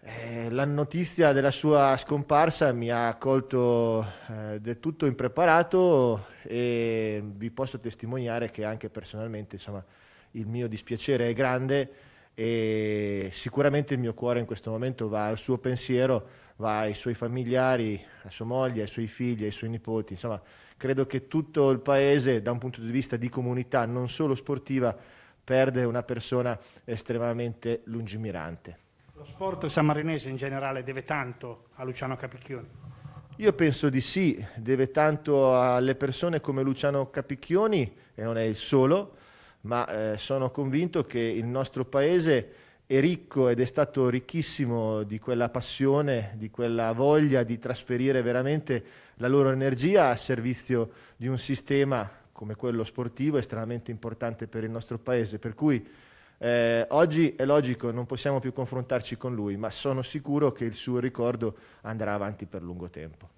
Eh, la notizia della sua scomparsa mi ha colto eh, del tutto impreparato e vi posso testimoniare che anche personalmente insomma, il mio dispiacere è grande e sicuramente il mio cuore in questo momento va al suo pensiero, va ai suoi familiari, a sua moglie, ai suoi figli, ai suoi nipoti. Insomma, credo che tutto il paese, da un punto di vista di comunità, non solo sportiva, perde una persona estremamente lungimirante. Lo sport sammarinese in generale deve tanto a Luciano Capicchioni? Io penso di sì, deve tanto alle persone come Luciano Capicchioni, e non è il solo, ma eh, sono convinto che il nostro paese è ricco ed è stato ricchissimo di quella passione, di quella voglia di trasferire veramente la loro energia a servizio di un sistema come quello sportivo estremamente importante per il nostro paese. Per cui eh, oggi è logico, non possiamo più confrontarci con lui, ma sono sicuro che il suo ricordo andrà avanti per lungo tempo.